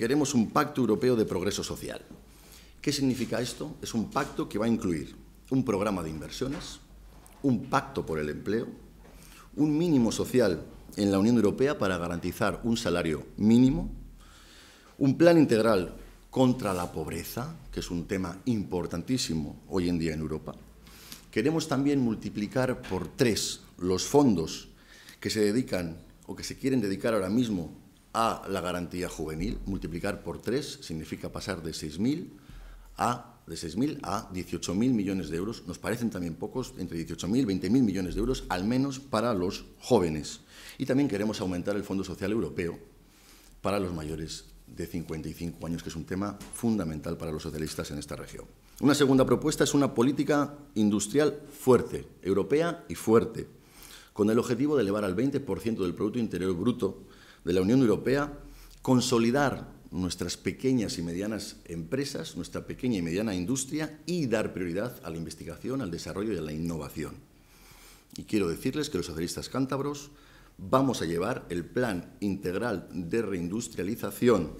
Queremos un pacto europeo de progreso social. ¿Qué significa esto? Es un pacto que va a incluir un programa de inversiones, un pacto por el empleo, un mínimo social en la Unión Europea para garantizar un salario mínimo, un plan integral contra la pobreza, que es un tema importantísimo hoy en día en Europa. Queremos también multiplicar por tres los fondos que se dedican o que se quieren dedicar ahora mismo a la garantía juvenil. Multiplicar por tres significa pasar de 6.000 a de 6.000 a 18.000 millones de euros. Nos parecen también pocos, entre 18.000 y 20.000 millones de euros, al menos para los jóvenes. Y también queremos aumentar el Fondo Social Europeo para los mayores de 55 años, que es un tema fundamental para los socialistas en esta región. Una segunda propuesta es una política industrial fuerte, europea y fuerte, con el objetivo de elevar al 20% del Producto Interior Bruto de la Unión Europea, consolidar nuestras pequeñas y medianas empresas, nuestra pequeña y mediana industria y dar prioridad a la investigación, al desarrollo y a la innovación. Y quiero decirles que los socialistas cántabros vamos a llevar el plan integral de reindustrialización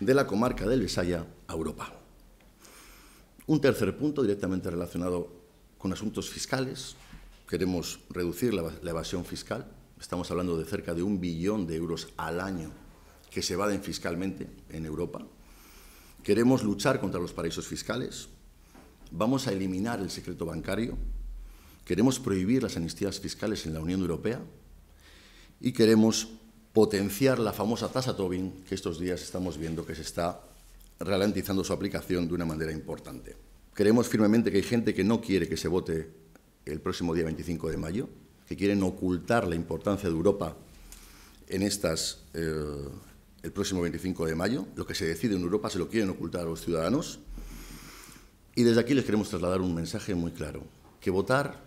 de la comarca del Besaya a Europa. Un tercer punto directamente relacionado con asuntos fiscales. Queremos reducir la, evasión fiscal estamos hablando de cerca de un billón de euros al año que se evaden fiscalmente en Europa. Queremos luchar contra los paraísos fiscales. Vamos a eliminar el secreto bancario. Queremos prohibir las amnistías fiscales en la Unión Europea. Y queremos potenciar la famosa tasa Tobin, que estos días estamos viendo que se está ralentizando su aplicación de una manera importante. Creemos firmemente que hay gente que no quiere que se vote el próximo día 25 de mayo, que quieren ocultar la importancia de Europa en estas eh, el próximo 25 de mayo. Lo que se decide en Europa se lo quieren ocultar a los ciudadanos. Y desde aquí les queremos trasladar un mensaje muy claro, que votar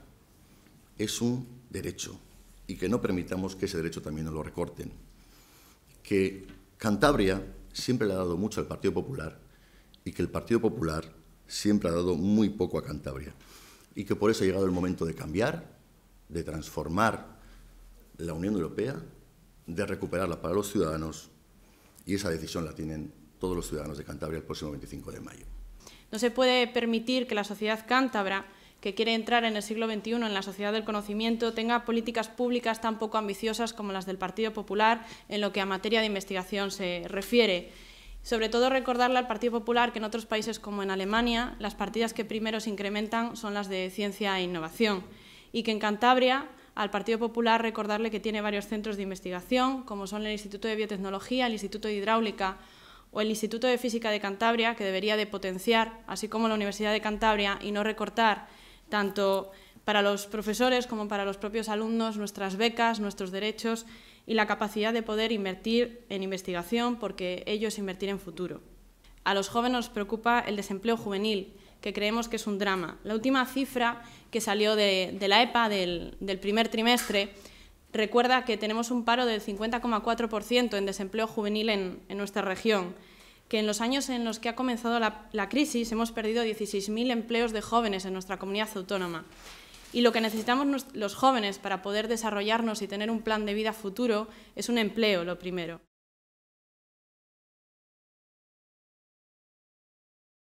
es un derecho y que no permitamos que ese derecho también nos lo recorten. Que Cantabria siempre le ha dado mucho al Partido Popular y que el Partido Popular siempre ha dado muy poco a Cantabria. Y que por eso ha llegado el momento de cambiar de transformar la Unión Europea, de recuperarla para los ciudadanos, y esa decisión la tienen todos los ciudadanos de Cantabria el próximo 25 de mayo. No se puede permitir que la sociedad cántabra, que quiere entrar en el siglo XXI en la sociedad del conocimiento, tenga políticas públicas tan poco ambiciosas como las del Partido Popular en lo que a materia de investigación se refiere. Sobre todo recordarle al Partido Popular que en otros países como en Alemania las partidas que primero se incrementan son las de ciencia e innovación y que en Cantabria al Partido Popular recordarle que tiene varios centros de investigación, como son el Instituto de Biotecnología, el Instituto de Hidráulica o el Instituto de Física de Cantabria, que debería de potenciar, así como la Universidad de Cantabria, y no recortar tanto para los profesores como para los propios alumnos nuestras becas, nuestros derechos y la capacidad de poder invertir en investigación, porque ello es invertir en futuro. A los jóvenes nos preocupa el desempleo juvenil, que creemos que es un drama. La última cifra que salió de, la EPA del, primer trimestre recuerda que tenemos un paro del 50,4% en desempleo juvenil en, nuestra región, que en los años en los que ha comenzado la crisis hemos perdido 16.000 empleos de jóvenes en nuestra comunidad autónoma. Y lo que necesitamos los jóvenes para poder desarrollarnos y tener un plan de vida futuro es un empleo, lo primero.